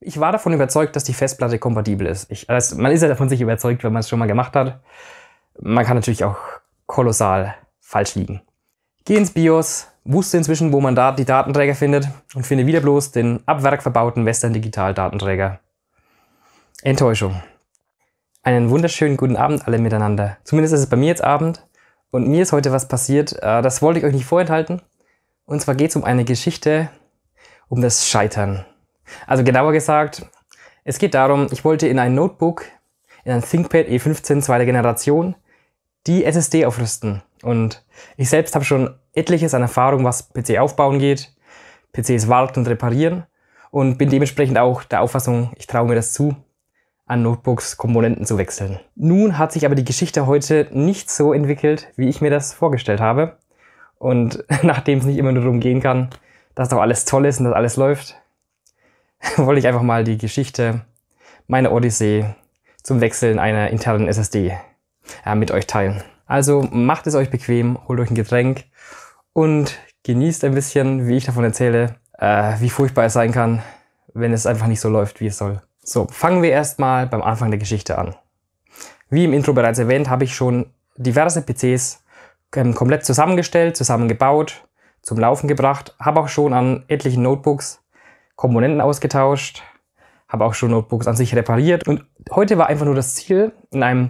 ich war davon überzeugt, dass die Festplatte kompatibel ist. Ich, also man ist ja davon sich überzeugt, wenn man es schon mal gemacht hat. Man kann natürlich auch kolossal falsch liegen. Geh ins BIOS, wusste inzwischen, wo man da die Datenträger findet und finde wieder bloß den ab Werk verbauten Western Digital Datenträger. Enttäuschung. Einen wunderschönen guten Abend alle miteinander. Zumindest ist es bei mir jetzt Abend und mir ist heute was passiert, äh, das wollte ich euch nicht vorenthalten. Und zwar geht es um eine Geschichte um das Scheitern. Also genauer gesagt, es geht darum, ich wollte in ein Notebook, in ein ThinkPad E15 zweiter Generation, die SSD aufrüsten. Und ich selbst habe schon etliches an Erfahrung, was PC aufbauen geht, PCs warten und reparieren und bin dementsprechend auch der Auffassung, ich traue mir das zu, an Notebooks Komponenten zu wechseln. Nun hat sich aber die Geschichte heute nicht so entwickelt, wie ich mir das vorgestellt habe. Und nachdem es nicht immer nur darum gehen kann, dass doch alles toll ist und dass alles läuft, wollte ich einfach mal die Geschichte meiner Odyssee zum Wechseln einer internen SSD äh, mit euch teilen. Also macht es euch bequem, holt euch ein Getränk und genießt ein bisschen, wie ich davon erzähle, äh, wie furchtbar es sein kann, wenn es einfach nicht so läuft, wie es soll. So, fangen wir erstmal beim Anfang der Geschichte an. Wie im Intro bereits erwähnt, habe ich schon diverse PCs ähm, komplett zusammengestellt, zusammengebaut, zum Laufen gebracht, habe auch schon an etlichen Notebooks Komponenten ausgetauscht, habe auch schon Notebooks an sich repariert. Und heute war einfach nur das Ziel, in einem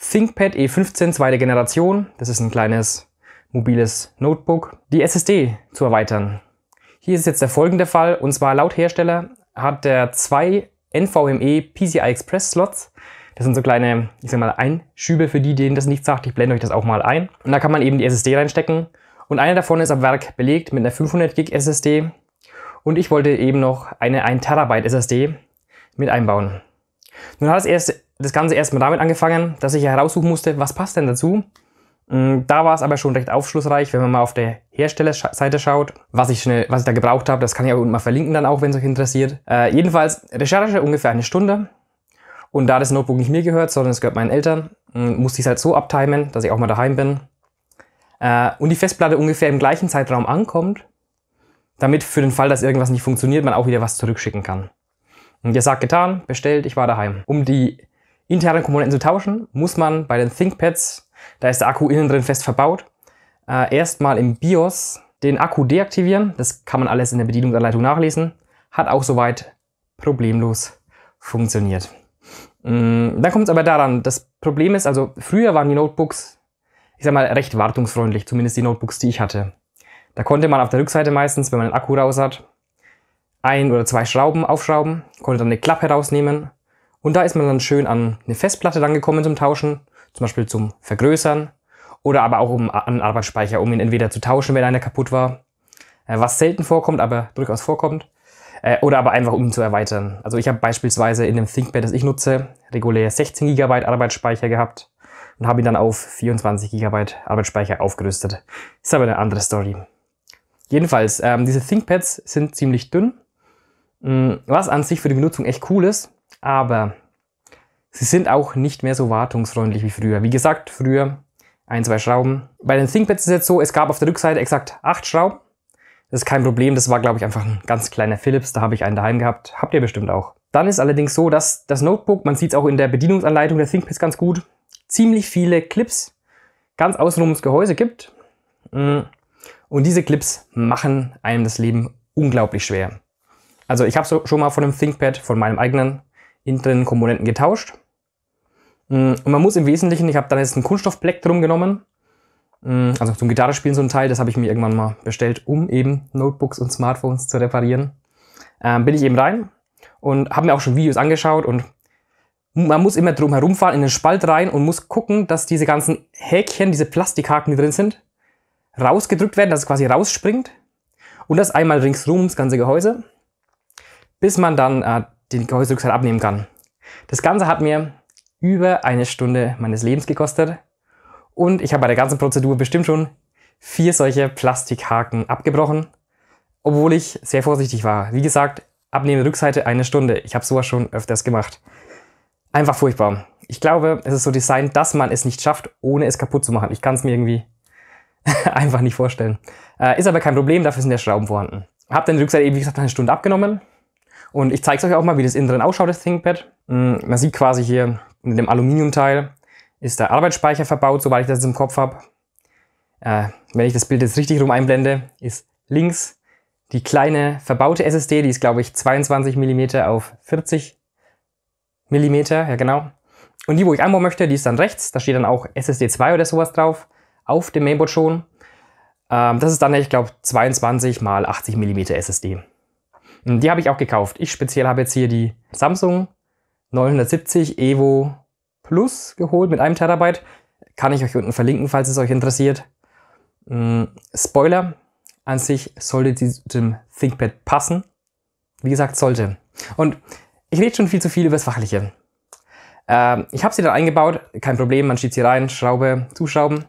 ThinkPad E15 zweite Generation, das ist ein kleines mobiles Notebook, die SSD zu erweitern. Hier ist jetzt der folgende Fall, und zwar laut Hersteller hat der zwei NVMe PCI Express Slots. Das sind so kleine, ich sag mal, Einschübe für die, denen das nicht sagt. Ich blende euch das auch mal ein. Und da kann man eben die SSD reinstecken. Und einer davon ist am Werk belegt mit einer 500 Gig SSD und ich wollte eben noch eine 1 Terabyte SSD mit einbauen. Nun hat das, erste, das Ganze erstmal damit angefangen, dass ich heraussuchen musste, was passt denn dazu. Mm, da war es aber schon recht aufschlussreich, wenn man mal auf der Herstellerseite schaut, was ich, schnell, was ich da gebraucht habe. Das kann ich aber unten mal verlinken dann auch, wenn es euch interessiert. Äh, jedenfalls Recherche ungefähr eine Stunde. Und da das Notebook nicht mir gehört, sondern es gehört meinen Eltern, mm, musste ich es halt so abtimen, dass ich auch mal daheim bin. Äh, und die Festplatte ungefähr im gleichen Zeitraum ankommt, damit für den Fall, dass irgendwas nicht funktioniert, man auch wieder was zurückschicken kann. Und ihr sagt, getan, bestellt, ich war daheim. Um die internen Komponenten zu tauschen, muss man bei den ThinkPads, da ist der Akku innen drin fest verbaut, äh, erstmal im BIOS den Akku deaktivieren. Das kann man alles in der Bedienungsanleitung nachlesen. Hat auch soweit problemlos funktioniert. Mm, dann kommt es aber daran, das Problem ist, also früher waren die Notebooks, ich sag mal, recht wartungsfreundlich, zumindest die Notebooks, die ich hatte. Da konnte man auf der Rückseite meistens, wenn man den Akku raus hat, ein oder zwei Schrauben aufschrauben, konnte dann eine Klappe rausnehmen und da ist man dann schön an eine Festplatte rangekommen zum Tauschen, zum Beispiel zum Vergrößern oder aber auch um, einen Arbeitsspeicher, um ihn entweder zu tauschen, wenn einer kaputt war, äh, was selten vorkommt, aber durchaus vorkommt, äh, oder aber einfach um ihn zu erweitern. Also ich habe beispielsweise in dem ThinkPad, das ich nutze, regulär 16 GB Arbeitsspeicher gehabt und habe ihn dann auf 24 GB Arbeitsspeicher aufgerüstet. Ist aber eine andere Story. Jedenfalls, ähm, diese ThinkPads sind ziemlich dünn, mm, was an sich für die Benutzung echt cool ist, aber sie sind auch nicht mehr so wartungsfreundlich wie früher. Wie gesagt, früher ein, zwei Schrauben. Bei den ThinkPads ist es jetzt so, es gab auf der Rückseite exakt acht Schrauben. Das ist kein Problem, das war glaube ich einfach ein ganz kleiner Philips, da habe ich einen daheim gehabt, habt ihr bestimmt auch. Dann ist allerdings so, dass das Notebook, man sieht es auch in der Bedienungsanleitung der ThinkPads ganz gut, ziemlich viele Clips ganz außenrum ins Gehäuse gibt. Mm, und diese Clips machen einem das Leben unglaublich schwer. Also ich habe so, schon mal von einem ThinkPad, von meinem eigenen, internen Komponenten getauscht. Mm, und man muss im Wesentlichen, ich habe dann jetzt einen Kunststoffbleck drum genommen, mm, also zum Gitarrespielen so ein Teil, das habe ich mir irgendwann mal bestellt, um eben Notebooks und Smartphones zu reparieren. Ähm, bin ich eben rein und habe mir auch schon Videos angeschaut und man muss immer drum herumfahren, in den Spalt rein und muss gucken, dass diese ganzen Häkchen, diese Plastikhaken, die drin sind, rausgedrückt werden, dass es quasi rausspringt. Und das einmal ringsrum, das ganze Gehäuse, bis man dann äh, den Gehäuserückseite abnehmen kann. Das Ganze hat mir über eine Stunde meines Lebens gekostet. Und ich habe bei der ganzen Prozedur bestimmt schon vier solche Plastikhaken abgebrochen, obwohl ich sehr vorsichtig war. Wie gesagt, abnehmen Rückseite eine Stunde. Ich habe sowas schon öfters gemacht. Einfach furchtbar. Ich glaube, es ist so designt, dass man es nicht schafft, ohne es kaputt zu machen. Ich kann es mir irgendwie Einfach nicht vorstellen. Äh, ist aber kein Problem, dafür sind ja Schrauben vorhanden. Hab dann die Rückseite eben, wie gesagt, eine Stunde abgenommen. Und ich zeige es euch auch mal, wie das innen drin ausschaut, das ThinkPad. Mm, man sieht quasi hier in dem Aluminiumteil ist der Arbeitsspeicher verbaut, soweit ich das jetzt im Kopf habe. Äh, wenn ich das Bild jetzt richtig rum einblende, ist links die kleine verbaute SSD, die ist glaube ich 22 mm auf 40 mm, ja genau. Und die, wo ich einbauen möchte, die ist dann rechts, da steht dann auch SSD 2 oder sowas drauf auf dem Mainboard schon. Ähm, das ist dann, ich glaube, 22 x 80 mm SSD. Und die habe ich auch gekauft. Ich speziell habe jetzt hier die Samsung 970 Evo Plus geholt mit einem Terabyte. Kann ich euch unten verlinken, falls es euch interessiert. Ähm, Spoiler, an sich sollte sie zu dem ThinkPad passen. Wie gesagt, sollte. Und ich rede schon viel zu viel über das Fachliche. Ähm, ich habe sie dann eingebaut, kein Problem, man schiebt sie rein, Schraube, zuschrauben.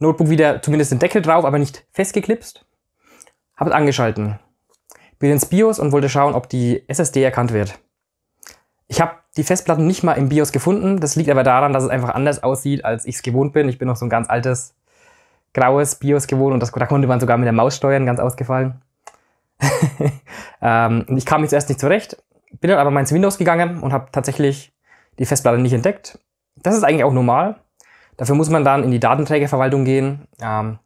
Notebook wieder zumindest den Deckel drauf, aber nicht festgeklipst. Habe es angeschalten. Bin ins BIOS und wollte schauen, ob die SSD erkannt wird. Ich habe die Festplatten nicht mal im BIOS gefunden. Das liegt aber daran, dass es einfach anders aussieht, als ich es gewohnt bin. Ich bin noch so ein ganz altes, graues BIOS gewohnt und das, da konnte man sogar mit der Maus steuern, ganz ausgefallen. ähm, ich kam mir zuerst nicht zurecht, bin dann aber mal ins Windows gegangen und habe tatsächlich die Festplatte nicht entdeckt. Das ist eigentlich auch normal. Dafür muss man dann in die Datenträgerverwaltung gehen. Ähm,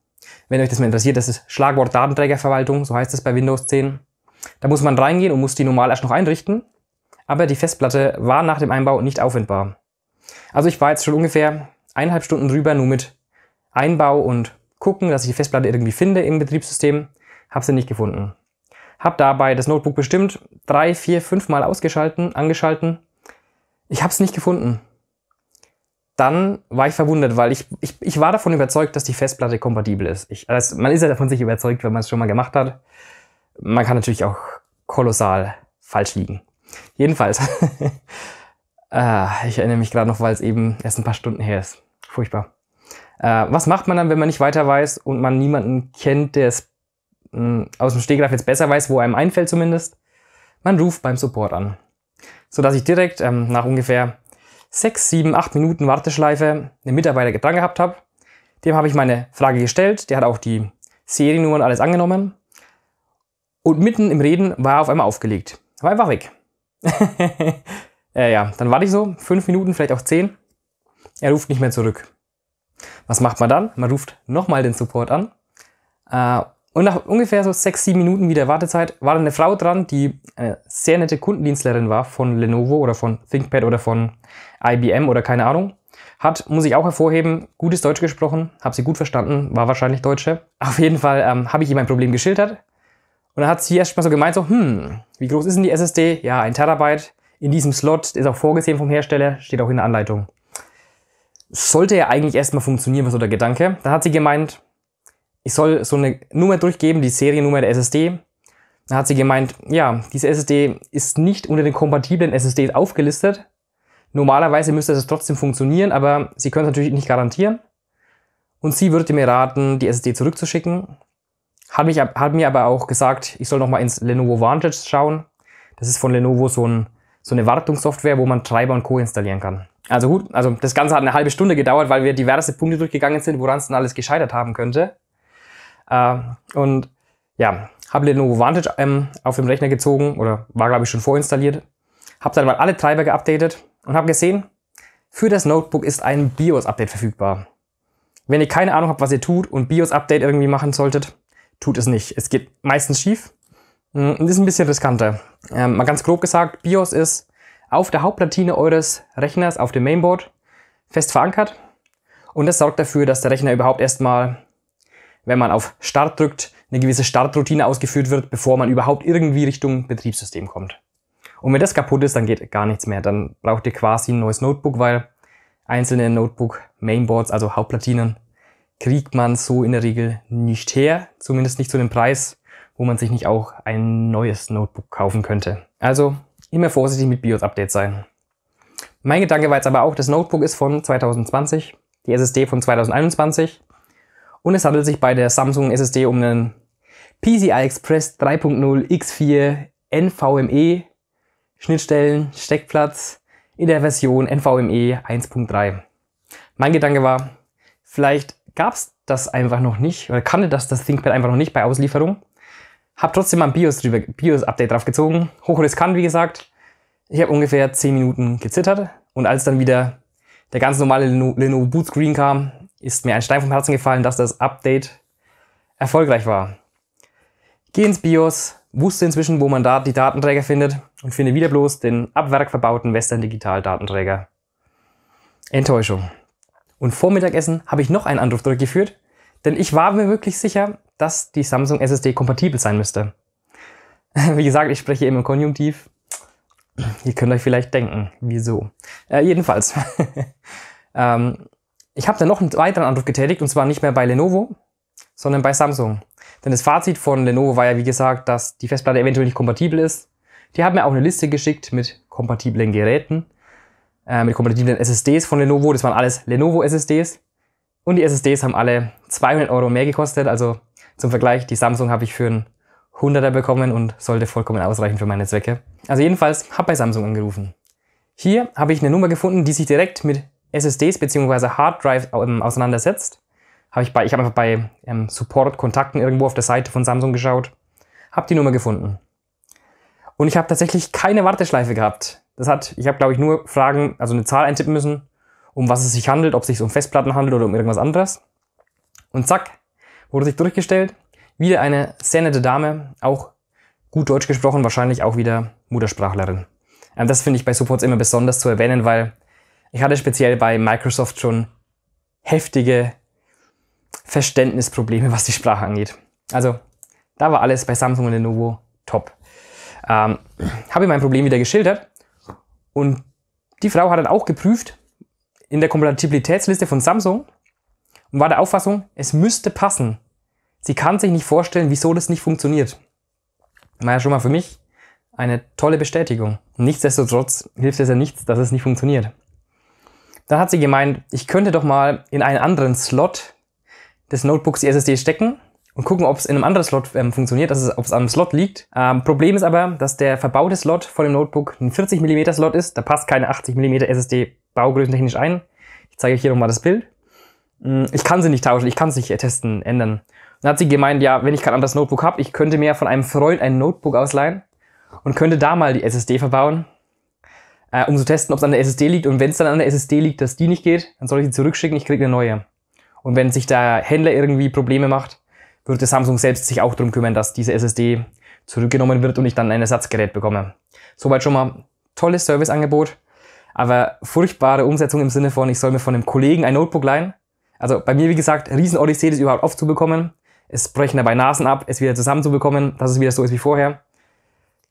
wenn euch das mal interessiert, das ist Schlagwort Datenträgerverwaltung, so heißt es bei Windows 10. Da muss man reingehen und muss die normal erst noch einrichten. Aber die Festplatte war nach dem Einbau nicht aufwendbar. Also ich war jetzt schon ungefähr eineinhalb Stunden drüber nur mit Einbau und gucken, dass ich die Festplatte irgendwie finde im Betriebssystem. Habe sie nicht gefunden. Habe dabei das Notebook bestimmt drei, vier, fünf Mal ausgeschalten, angeschalten. Ich habe es nicht gefunden dann war ich verwundert, weil ich, ich, ich war davon überzeugt, dass die Festplatte kompatibel ist. Ich, also man ist ja davon sich überzeugt, wenn man es schon mal gemacht hat. Man kann natürlich auch kolossal falsch liegen. Jedenfalls, äh, ich erinnere mich gerade noch, weil es eben erst ein paar Stunden her ist. Furchtbar. Äh, was macht man dann, wenn man nicht weiter weiß und man niemanden kennt, der es hm, aus dem Stegreif jetzt besser weiß, wo einem einfällt zumindest? Man ruft beim Support an. Sodass ich direkt ähm, nach ungefähr sechs, sieben, acht Minuten Warteschleife einen Mitarbeiter dran gehabt habe. Dem habe ich meine Frage gestellt. Der hat auch die Seriennummern alles angenommen. Und mitten im Reden war er auf einmal aufgelegt. War einfach weg. äh, ja, dann warte ich so fünf Minuten, vielleicht auch zehn. Er ruft nicht mehr zurück. Was macht man dann? Man ruft nochmal den Support an äh, und nach ungefähr so sechs, sieben Minuten wieder Wartezeit war dann eine Frau dran, die eine sehr nette Kundendienstlerin war von Lenovo oder von ThinkPad oder von IBM oder keine Ahnung. Hat, muss ich auch hervorheben, gutes Deutsch gesprochen, habe sie gut verstanden, war wahrscheinlich Deutsche. Auf jeden Fall ähm, habe ich ihr mein Problem geschildert. Und dann hat sie erst mal so gemeint, so, hm, wie groß ist denn die SSD? Ja, ein Terabyte. In diesem Slot ist auch vorgesehen vom Hersteller, steht auch in der Anleitung. Sollte ja eigentlich erstmal funktionieren, was so der Gedanke. Dann hat sie gemeint, ich soll so eine Nummer durchgeben, die Seriennummer der SSD. Dann hat sie gemeint, ja, diese SSD ist nicht unter den kompatiblen SSDs aufgelistet. Normalerweise müsste das trotzdem funktionieren, aber sie können es natürlich nicht garantieren. Und sie würde mir raten, die SSD zurückzuschicken. Hat, mich, hat mir aber auch gesagt, ich soll nochmal ins Lenovo Vantage schauen. Das ist von Lenovo so, ein, so eine Wartungssoftware, wo man Treiber und Co. installieren kann. Also gut, also das Ganze hat eine halbe Stunde gedauert, weil wir diverse Punkte durchgegangen sind, woran es denn alles gescheitert haben könnte. Äh, und ja, habe Lenovo Vantage ähm, auf dem Rechner gezogen oder war, glaube ich, schon vorinstalliert. Habe dann mal alle Treiber geupdatet und habe gesehen, für das Notebook ist ein BIOS-Update verfügbar. Wenn ihr keine Ahnung habt, was ihr tut und BIOS-Update irgendwie machen solltet, tut es nicht. Es geht meistens schief hm, und ist ein bisschen riskanter. Ähm, mal ganz grob gesagt, BIOS ist auf der Hauptplatine eures Rechners, auf dem Mainboard, fest verankert. Und das sorgt dafür, dass der Rechner überhaupt erstmal wenn man auf Start drückt, eine gewisse Startroutine ausgeführt wird, bevor man überhaupt irgendwie Richtung Betriebssystem kommt. Und wenn das kaputt ist, dann geht gar nichts mehr. Dann braucht ihr quasi ein neues Notebook, weil einzelne Notebook-Mainboards, also Hauptplatinen, kriegt man so in der Regel nicht her. Zumindest nicht zu dem Preis, wo man sich nicht auch ein neues Notebook kaufen könnte. Also immer vorsichtig mit BIOS-Updates sein. Mein Gedanke war jetzt aber auch, das Notebook ist von 2020, die SSD von 2021 und es handelt sich bei der Samsung SSD um einen PCI Express 3.0 X4 NVMe Schnittstellen Steckplatz in der Version NVMe 1.3. Mein Gedanke war, vielleicht gab es das einfach noch nicht oder kannte das das ThinkPad einfach noch nicht bei Auslieferung. Hab trotzdem mal ein BIOS-Update BIOS draufgezogen. Hochriskant, wie gesagt. Ich habe ungefähr 10 Minuten gezittert und als dann wieder der ganz normale Lenovo Boot Screen kam, ist mir ein Stein vom Herzen gefallen, dass das Update erfolgreich war. Gehe ins BIOS, wusste inzwischen, wo man da die Datenträger findet und finde wieder bloß den ab Werk verbauten Western Digital Datenträger. Enttäuschung. Und vor Mittagessen habe ich noch einen Anruf durchgeführt, denn ich war mir wirklich sicher, dass die Samsung SSD kompatibel sein müsste. Wie gesagt, ich spreche immer im Konjunktiv. Ihr könnt euch vielleicht denken, wieso. Äh, jedenfalls. ähm, ich habe dann noch einen weiteren Anruf getätigt und zwar nicht mehr bei Lenovo, sondern bei Samsung. Denn das Fazit von Lenovo war ja, wie gesagt, dass die Festplatte eventuell nicht kompatibel ist. Die haben mir auch eine Liste geschickt mit kompatiblen Geräten, äh, mit kompatiblen SSDs von Lenovo. Das waren alles Lenovo-SSDs. Und die SSDs haben alle 200 Euro mehr gekostet. Also zum Vergleich, die Samsung habe ich für einen 100er bekommen und sollte vollkommen ausreichen für meine Zwecke. Also jedenfalls habe bei Samsung angerufen. Hier habe ich eine Nummer gefunden, die sich direkt mit SSDs bzw. Hard Drives ähm, auseinandersetzt. Hab ich bei, ich habe einfach bei ähm, Support-Kontakten irgendwo auf der Seite von Samsung geschaut, habe die Nummer gefunden. Und ich habe tatsächlich keine Warteschleife gehabt. Das hat, ich habe glaube ich nur Fragen, also eine Zahl eintippen müssen, um was es sich handelt, ob es sich um Festplatten handelt oder um irgendwas anderes. Und zack, wurde sich durchgestellt. Wieder eine sehr nette Dame, auch gut Deutsch gesprochen, wahrscheinlich auch wieder Muttersprachlerin. Ähm, das finde ich bei Supports immer besonders zu erwähnen, weil ich hatte speziell bei Microsoft schon heftige Verständnisprobleme, was die Sprache angeht. Also da war alles bei Samsung und Lenovo top. Ähm, habe mein Problem wieder geschildert und die Frau hat dann auch geprüft in der Kompatibilitätsliste von Samsung und war der Auffassung, es müsste passen. Sie kann sich nicht vorstellen, wieso das nicht funktioniert. War ja schon mal für mich eine tolle Bestätigung. Nichtsdestotrotz hilft es ja nichts, dass es nicht funktioniert. Dann hat sie gemeint, ich könnte doch mal in einen anderen Slot des Notebooks die SSD stecken und gucken, ob es in einem anderen Slot ähm, funktioniert, also ob es am Slot liegt. Ähm, Problem ist aber, dass der verbaute Slot von dem Notebook ein 40 mm Slot ist. Da passt keine 80 mm SSD baugrößentechnisch ein. Ich zeige euch hier nochmal das Bild. Mm, ich kann sie nicht tauschen, ich kann sie nicht äh, testen, ändern. Dann hat sie gemeint, ja, wenn ich kein anderes Notebook habe, ich könnte mir von einem Freund ein Notebook ausleihen und könnte da mal die SSD verbauen äh, um zu testen, ob es an der SSD liegt. Und wenn es dann an der SSD liegt, dass die nicht geht, dann soll ich die zurückschicken, ich kriege eine neue. Und wenn sich der Händler irgendwie Probleme macht, würde Samsung selbst sich auch darum kümmern, dass diese SSD zurückgenommen wird und ich dann ein Ersatzgerät bekomme. Soweit schon mal tolles Serviceangebot, aber furchtbare Umsetzung im Sinne von, ich soll mir von einem Kollegen ein Notebook leihen. Also bei mir, wie gesagt, riesen Odyssee, das überhaupt aufzubekommen. Es brechen dabei Nasen ab, es wieder zusammenzubekommen, dass es wieder so ist wie vorher.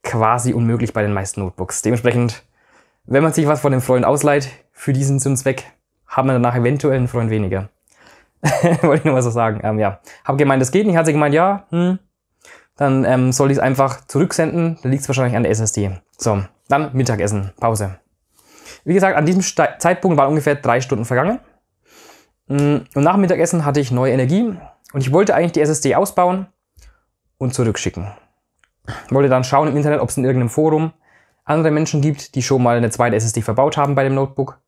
Quasi unmöglich bei den meisten Notebooks. Dementsprechend wenn man sich was von dem Freund ausleiht, für diesen zum Zweck, hat man danach eventuell einen Freund weniger. Wollte ich nur mal so sagen. Ähm, ja. Hab gemeint, das geht nicht. Hat sie gemeint, ja, hm. Dann ähm, soll ich es einfach zurücksenden. Da liegt es wahrscheinlich an der SSD. So, dann Mittagessen, Pause. Wie gesagt, an diesem Ste Zeitpunkt waren ungefähr drei Stunden vergangen. Hm, und nach Mittagessen hatte ich neue Energie und ich wollte eigentlich die SSD ausbauen und zurückschicken. Wollte dann schauen im Internet, ob es in irgendeinem Forum andere Menschen gibt, die schon mal eine zweite SSD verbaut haben bei dem Notebook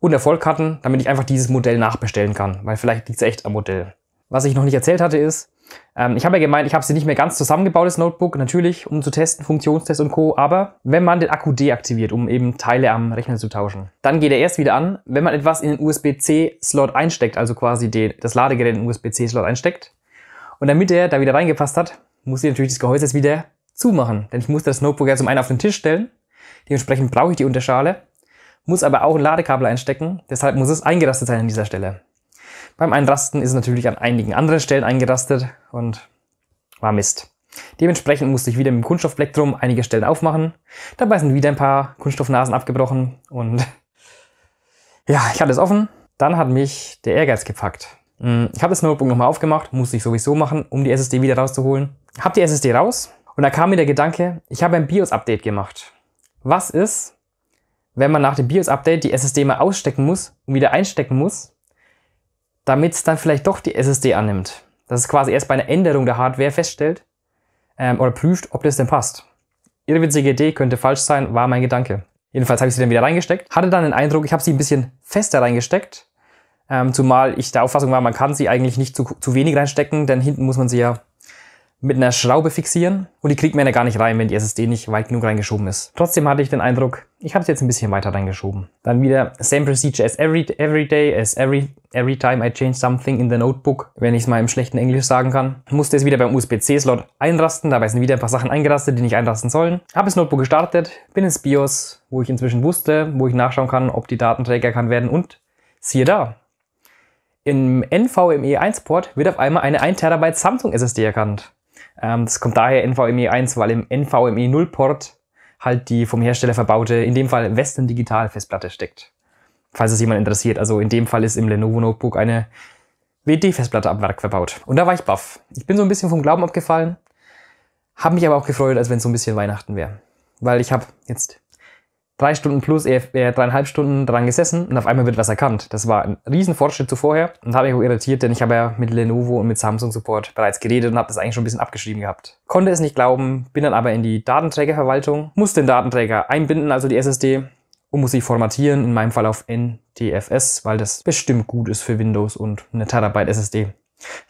und Erfolg hatten, damit ich einfach dieses Modell nachbestellen kann, weil vielleicht liegt es echt am Modell. Was ich noch nicht erzählt hatte ist, ähm, ich habe ja gemeint, ich habe sie nicht mehr ganz zusammengebaut, das Notebook, natürlich, um zu testen, Funktionstest und Co. Aber wenn man den Akku deaktiviert, um eben Teile am Rechner zu tauschen, dann geht er erst wieder an, wenn man etwas in den USB-C-Slot einsteckt, also quasi den, das Ladegerät in den USB-C-Slot einsteckt. Und damit er da wieder reingepasst hat, muss ich natürlich das Gehäuse jetzt wieder zumachen, denn ich musste das Notebook ja zum einen auf den Tisch stellen, dementsprechend brauche ich die Unterschale, muss aber auch ein Ladekabel einstecken, deshalb muss es eingerastet sein an dieser Stelle. Beim Einrasten ist es natürlich an einigen anderen Stellen eingerastet und war Mist. Dementsprechend musste ich wieder mit dem Kunststoffplektrum einige Stellen aufmachen. Dabei sind wieder ein paar Kunststoffnasen abgebrochen und ja, ich hatte es offen. Dann hat mich der Ehrgeiz gepackt. Hm, ich habe das Notebook nochmal aufgemacht, musste ich sowieso machen, um die SSD wieder rauszuholen. Hab die SSD raus, und da kam mir der Gedanke, ich habe ein BIOS-Update gemacht. Was ist, wenn man nach dem BIOS-Update die SSD mal ausstecken muss und wieder einstecken muss, damit es dann vielleicht doch die SSD annimmt? Dass es quasi erst bei einer Änderung der Hardware feststellt ähm, oder prüft, ob das denn passt. Irrwitzige Idee, könnte falsch sein, war mein Gedanke. Jedenfalls habe ich sie dann wieder reingesteckt. Hatte dann den Eindruck, ich habe sie ein bisschen fester reingesteckt. Ähm, zumal ich der Auffassung war, man kann sie eigentlich nicht zu, zu wenig reinstecken, denn hinten muss man sie ja mit einer Schraube fixieren und die kriegt man ja gar nicht rein, wenn die SSD nicht weit genug reingeschoben ist. Trotzdem hatte ich den Eindruck, ich habe es jetzt ein bisschen weiter reingeschoben. Dann wieder same procedure as every, every day, as every, every time I change something in the notebook, wenn ich es mal im schlechten Englisch sagen kann. Musste es wieder beim USB-C-Slot einrasten, dabei sind wieder ein paar Sachen eingerastet, die nicht einrasten sollen. Habe das Notebook gestartet, bin ins BIOS, wo ich inzwischen wusste, wo ich nachschauen kann, ob die Datenträger erkannt werden und siehe da, im NVMe 1-Port wird auf einmal eine 1 TB Samsung SSD erkannt. Ähm, das kommt daher NVMe 1, weil im NVMe 0 Port halt die vom Hersteller verbaute, in dem Fall Western Digital Festplatte steckt. Falls es jemand interessiert. Also in dem Fall ist im Lenovo Notebook eine WD-Festplatte ab Werk verbaut. Und da war ich baff. Ich bin so ein bisschen vom Glauben abgefallen, habe mich aber auch gefreut, als wenn es so ein bisschen Weihnachten wäre. Weil ich habe jetzt drei Stunden plus, eher, eher dreieinhalb Stunden dran gesessen und auf einmal wird was erkannt. Das war ein Riesenfortschritt zu vorher und habe mich auch irritiert, denn ich habe ja mit Lenovo und mit Samsung Support bereits geredet und habe das eigentlich schon ein bisschen abgeschrieben gehabt. Konnte es nicht glauben, bin dann aber in die Datenträgerverwaltung, muss den Datenträger einbinden, also die SSD, und muss sie formatieren, in meinem Fall auf NTFS, weil das bestimmt gut ist für Windows und eine Terabyte SSD.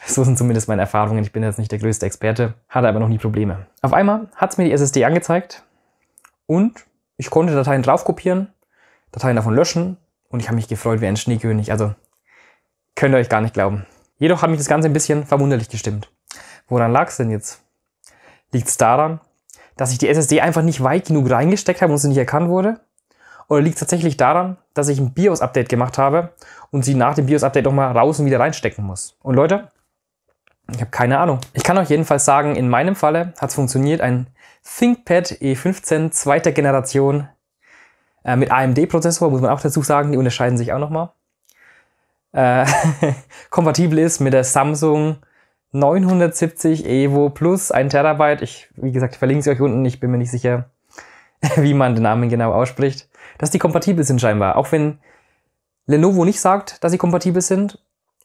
So sind zumindest meine Erfahrungen. Ich bin jetzt nicht der größte Experte, hatte aber noch nie Probleme. Auf einmal hat es mir die SSD angezeigt und ich konnte Dateien draufkopieren, Dateien davon löschen und ich habe mich gefreut wie ein Schneekönig. Also könnt ihr euch gar nicht glauben. Jedoch hat mich das Ganze ein bisschen verwunderlich gestimmt. Woran lag es denn jetzt? Liegt es daran, dass ich die SSD einfach nicht weit genug reingesteckt habe und sie nicht erkannt wurde? Oder liegt es tatsächlich daran, dass ich ein BIOS-Update gemacht habe und sie nach dem BIOS-Update nochmal raus und wieder reinstecken muss? Und Leute, ich habe keine Ahnung. Ich kann euch jedenfalls sagen, in meinem Falle hat es funktioniert, ein ThinkPad E15 zweiter Generation äh, mit AMD-Prozessor, muss man auch dazu sagen, die unterscheiden sich auch nochmal. Äh, kompatibel ist mit der Samsung 970 Evo Plus 1 Terabyte. Ich, wie gesagt, verlinke es euch unten. Ich bin mir nicht sicher, wie man den Namen genau ausspricht. Dass die kompatibel sind scheinbar. Auch wenn Lenovo nicht sagt, dass sie kompatibel sind,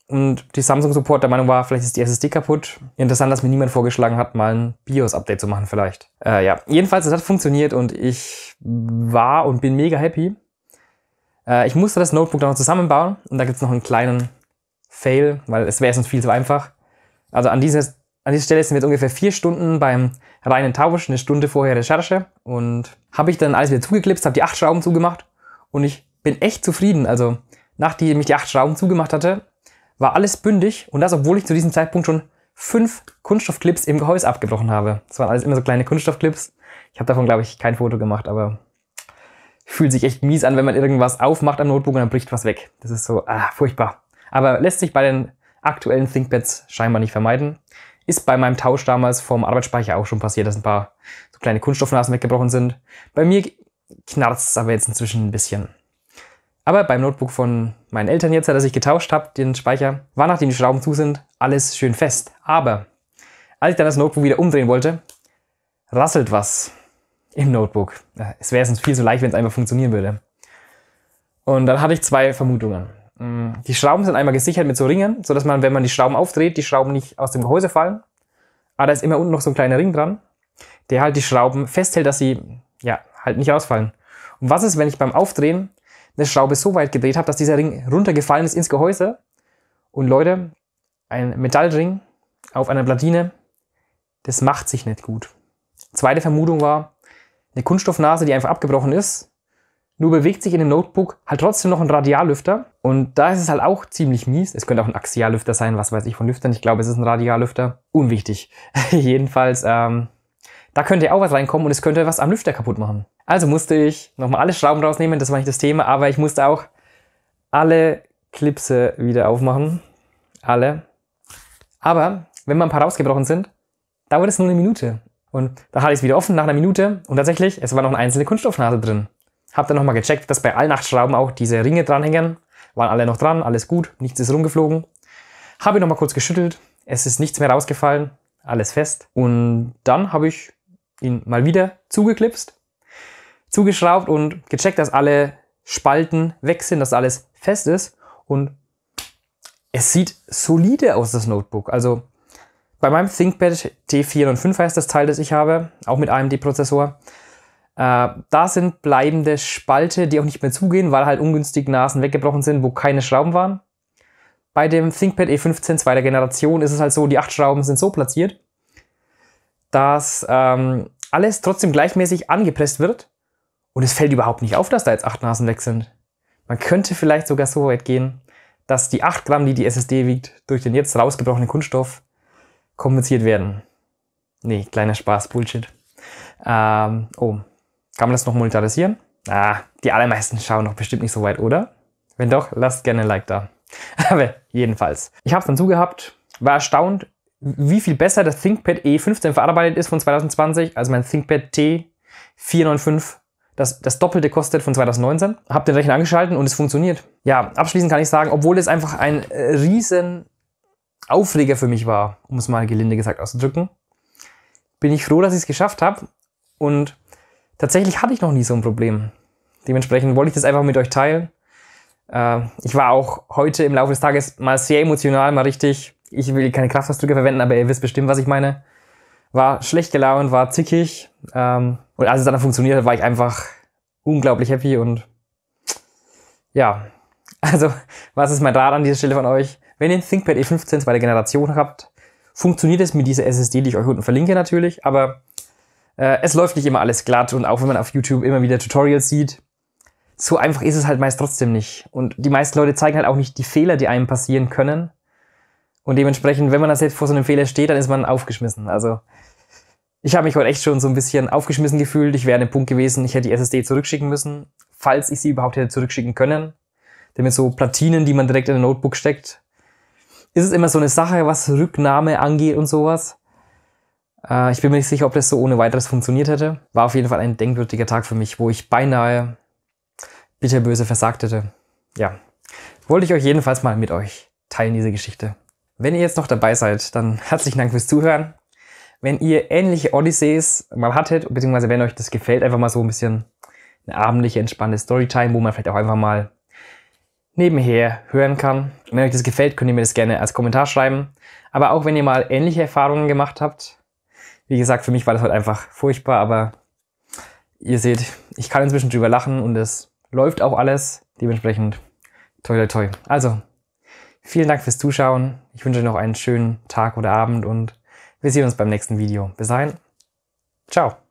und die Samsung-Support der Meinung war, vielleicht ist die SSD kaputt. Interessant, dass mir niemand vorgeschlagen hat, mal ein BIOS-Update zu machen vielleicht. Äh, ja, jedenfalls, es hat funktioniert und ich war und bin mega happy. Äh, ich musste das Notebook dann noch zusammenbauen und da gibt es noch einen kleinen Fail, weil es wäre sonst viel zu einfach. Also an, dieses, an dieser Stelle sind wir jetzt ungefähr vier Stunden beim reinen Tausch, eine Stunde vorher Recherche und habe ich dann alles wieder zugeklipst, habe die acht Schrauben zugemacht und ich bin echt zufrieden. Also nachdem ich die acht Schrauben zugemacht hatte, war alles bündig und das, obwohl ich zu diesem Zeitpunkt schon fünf Kunststoffclips im Gehäuse abgebrochen habe. Das waren alles immer so kleine Kunststoffclips. Ich habe davon, glaube ich, kein Foto gemacht, aber fühlt sich echt mies an, wenn man irgendwas aufmacht am Notebook und dann bricht was weg. Das ist so ah, furchtbar. Aber lässt sich bei den aktuellen ThinkPads scheinbar nicht vermeiden. Ist bei meinem Tausch damals vom Arbeitsspeicher auch schon passiert, dass ein paar so kleine Kunststoffnasen weggebrochen sind. Bei mir knarzt es aber jetzt inzwischen ein bisschen. Aber beim Notebook von meinen Eltern jetzt, das ich getauscht habe, den Speicher, war nachdem die Schrauben zu sind, alles schön fest. Aber als ich dann das Notebook wieder umdrehen wollte, rasselt was im Notebook. Äh, es wäre sonst viel zu leicht, wenn es einfach funktionieren würde. Und dann hatte ich zwei Vermutungen. Mm, die Schrauben sind einmal gesichert mit so Ringen, sodass man, wenn man die Schrauben aufdreht, die Schrauben nicht aus dem Gehäuse fallen. Aber ah, da ist immer unten noch so ein kleiner Ring dran, der halt die Schrauben festhält, dass sie ja halt nicht ausfallen. Und was ist, wenn ich beim Aufdrehen eine Schraube so weit gedreht habe, dass dieser Ring runtergefallen ist ins Gehäuse. Und Leute, ein Metallring auf einer Platine, das macht sich nicht gut. Zweite Vermutung war, eine Kunststoffnase, die einfach abgebrochen ist. Nur bewegt sich in dem Notebook halt trotzdem noch ein Radiallüfter. Und da ist es halt auch ziemlich mies. Es könnte auch ein Axiallüfter sein, was weiß ich von Lüftern. Ich glaube, es ist ein Radiallüfter. Unwichtig. Jedenfalls, ähm, da könnte auch was reinkommen und es könnte was am Lüfter kaputt machen. Also musste ich nochmal alle Schrauben rausnehmen, das war nicht das Thema, aber ich musste auch alle Clipse wieder aufmachen. Alle. Aber wenn mal ein paar rausgebrochen sind, dauert es nur eine Minute. Und da hatte ich es wieder offen nach einer Minute und tatsächlich, es war noch eine einzelne Kunststoffnase drin. Hab dann nochmal gecheckt, dass bei allen Nachtschrauben auch diese Ringe dranhängen. Waren alle noch dran, alles gut, nichts ist rumgeflogen. Habe nochmal kurz geschüttelt, es ist nichts mehr rausgefallen, alles fest. Und dann habe ich ihn mal wieder zugeklipst zugeschraubt und gecheckt, dass alle Spalten weg sind, dass alles fest ist und es sieht solide aus, das Notebook. Also bei meinem ThinkPad T405 heißt das Teil, das ich habe, auch mit AMD-Prozessor. Äh, da sind bleibende Spalte, die auch nicht mehr zugehen, weil halt ungünstig Nasen weggebrochen sind, wo keine Schrauben waren. Bei dem ThinkPad E15 zweiter Generation ist es halt so, die acht Schrauben sind so platziert, dass ähm, alles trotzdem gleichmäßig angepresst wird und es fällt überhaupt nicht auf, dass da jetzt acht Nasen weg sind. Man könnte vielleicht sogar so weit gehen, dass die 8 Gramm, die die SSD wiegt, durch den jetzt rausgebrochenen Kunststoff kompensiert werden. Nee, kleiner Spaß, Bullshit. Ähm, oh, kann man das noch monetarisieren? Ah, die allermeisten schauen noch bestimmt nicht so weit, oder? Wenn doch, lasst gerne ein Like da. Aber jedenfalls. Ich habe es dann zugehabt, war erstaunt, wie viel besser das ThinkPad E15 verarbeitet ist von 2020 als mein ThinkPad T495 das, das Doppelte kostet von 2019. Hab den Rechner angeschalten und es funktioniert. Ja, abschließend kann ich sagen, obwohl es einfach ein äh, riesen Aufreger für mich war, um es mal gelinde gesagt auszudrücken, bin ich froh, dass ich es geschafft habe. Und tatsächlich hatte ich noch nie so ein Problem. Dementsprechend wollte ich das einfach mit euch teilen. Äh, ich war auch heute im Laufe des Tages mal sehr emotional, mal richtig. Ich will keine Kraftausdrücke verwenden, aber ihr wisst bestimmt, was ich meine. War schlecht gelaunt, war zickig. Ähm, und als es dann funktioniert hat, war ich einfach unglaublich happy und ja. Also, was ist mein Rat an dieser Stelle von euch? Wenn ihr ein ThinkPad E15 zweite Generation habt, funktioniert es mit dieser SSD, die ich euch unten verlinke natürlich, aber äh, es läuft nicht immer alles glatt und auch wenn man auf YouTube immer wieder Tutorials sieht, so einfach ist es halt meist trotzdem nicht. Und die meisten Leute zeigen halt auch nicht die Fehler, die einem passieren können. Und dementsprechend, wenn man da selbst vor so einem Fehler steht, dann ist man aufgeschmissen. Also ich habe mich heute echt schon so ein bisschen aufgeschmissen gefühlt. Ich wäre an dem Punkt gewesen, ich hätte die SSD zurückschicken müssen, falls ich sie überhaupt hätte zurückschicken können. Denn mit so Platinen, die man direkt in ein Notebook steckt, ist es immer so eine Sache, was Rücknahme angeht und sowas. Äh, ich bin mir nicht sicher, ob das so ohne weiteres funktioniert hätte. War auf jeden Fall ein denkwürdiger Tag für mich, wo ich beinahe bitterböse versagt hätte. Ja, wollte ich euch jedenfalls mal mit euch teilen, diese Geschichte. Wenn ihr jetzt noch dabei seid, dann herzlichen Dank fürs Zuhören wenn ihr ähnliche Odysseys mal hattet, beziehungsweise wenn euch das gefällt, einfach mal so ein bisschen eine abendliche, entspannte Storytime, wo man vielleicht auch einfach mal nebenher hören kann. Wenn euch das gefällt, könnt ihr mir das gerne als Kommentar schreiben. Aber auch wenn ihr mal ähnliche Erfahrungen gemacht habt, wie gesagt, für mich war das halt einfach furchtbar, aber ihr seht, ich kann inzwischen drüber lachen und es läuft auch alles. Dementsprechend toi toi toi. Also, vielen Dank fürs Zuschauen. Ich wünsche euch noch einen schönen Tag oder Abend und wir sehen uns beim nächsten Video. Bis dahin, ciao.